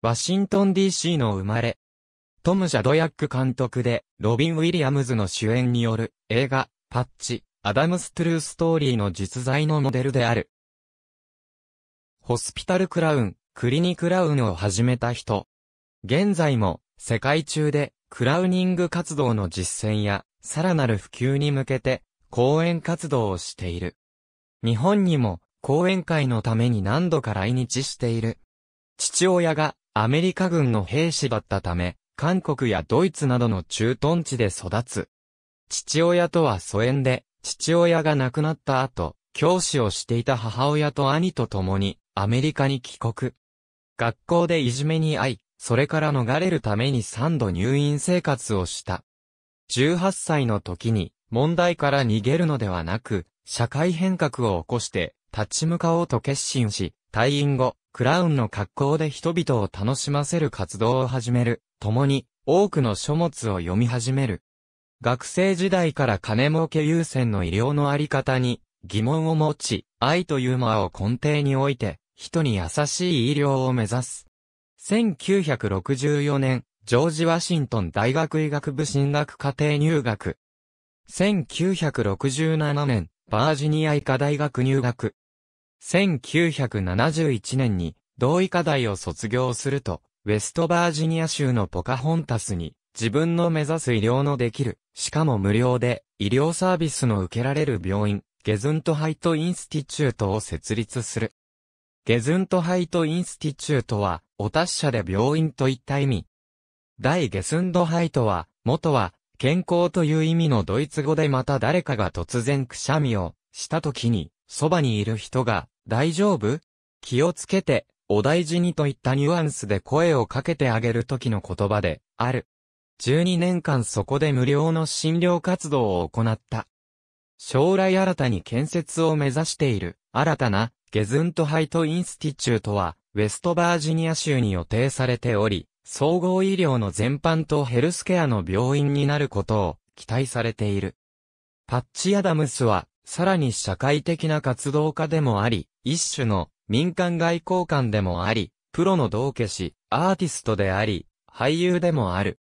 ワシントン DC の生まれ。トム・ジャドヤック監督で、ロビン・ウィリアムズの主演による映画、パッチ、アダムス・トゥルー・ストーリーの実在のモデルである。ホスピタル・クラウン、クリニ・クラウンを始めた人。現在も、世界中で、クラウニング活動の実践や、さらなる普及に向けて、講演活動をしている。日本にも、講演会のために何度か来日している。父親がアメリカ軍の兵士だったため、韓国やドイツなどの駐屯地で育つ。父親とは疎遠で、父親が亡くなった後、教師をしていた母親と兄と共に、アメリカに帰国。学校でいじめに遭い、それから逃れるために3度入院生活をした。18歳の時に、問題から逃げるのではなく、社会変革を起こして、立ち向かおうと決心し、退院後、クラウンの格好で人々を楽しませる活動を始める。共に、多くの書物を読み始める。学生時代から金儲け優先の医療のあり方に疑問を持ち、愛という間を根底に置いて、人に優しい医療を目指す。1964年、ジョージ・ワシントン大学医学部進学課程入学。1967年、バージニア医科大学入学。1971年に同医科大を卒業すると、ウェストバージニア州のポカホンタスに自分の目指す医療のできる、しかも無料で医療サービスの受けられる病院、ゲズントハイトインスティチュートを設立する。ゲズントハイトインスティチュートは、お達者で病院といった意味。大ゲスンドハイトは、元は、健康という意味のドイツ語でまた誰かが突然くしゃみをした時に、そばにいる人が、大丈夫気をつけて、お大事にといったニュアンスで声をかけてあげる時の言葉で、ある。12年間そこで無料の診療活動を行った。将来新たに建設を目指している、新たな、ゲズントハイトインスティチュートは、ウェストバージニア州に予定されており、総合医療の全般とヘルスケアの病院になることを期待されている。パッチ・アダムスは、さらに社会的な活動家でもあり、一種の民間外交官でもあり、プロの道化師、アーティストであり、俳優でもある。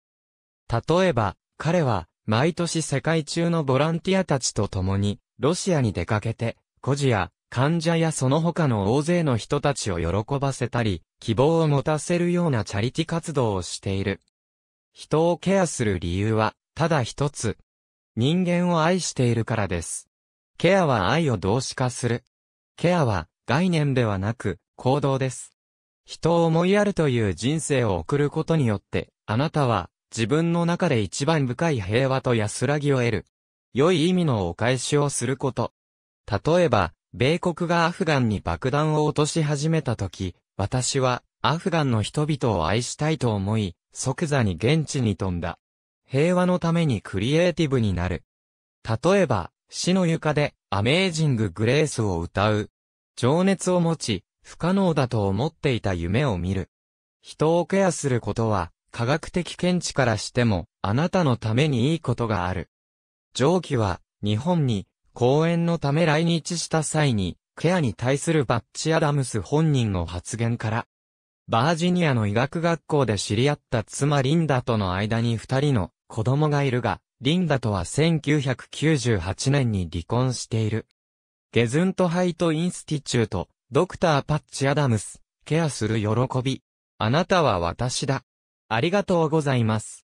例えば、彼は、毎年世界中のボランティアたちと共に、ロシアに出かけて、孤児や患者やその他の大勢の人たちを喜ばせたり、希望を持たせるようなチャリティ活動をしている。人をケアする理由は、ただ一つ。人間を愛しているからです。ケアは愛を動詞化する。ケアは概念ではなく行動です。人を思いやるという人生を送ることによって、あなたは自分の中で一番深い平和と安らぎを得る。良い意味のお返しをすること。例えば、米国がアフガンに爆弾を落とし始めた時、私はアフガンの人々を愛したいと思い、即座に現地に飛んだ。平和のためにクリエイティブになる。例えば、死の床でアメージング・グレースを歌う。情熱を持ち、不可能だと思っていた夢を見る。人をケアすることは、科学的見地からしても、あなたのためにいいことがある。上記は、日本に、講演のため来日した際に、ケアに対するバッチ・アダムス本人の発言から、バージニアの医学学校で知り合った妻リンダとの間に二人の子供がいるが、リンダとは1998年に離婚している。ゲズントハイトインスティチュート、ドクターパッチアダムス、ケアする喜び。あなたは私だ。ありがとうございます。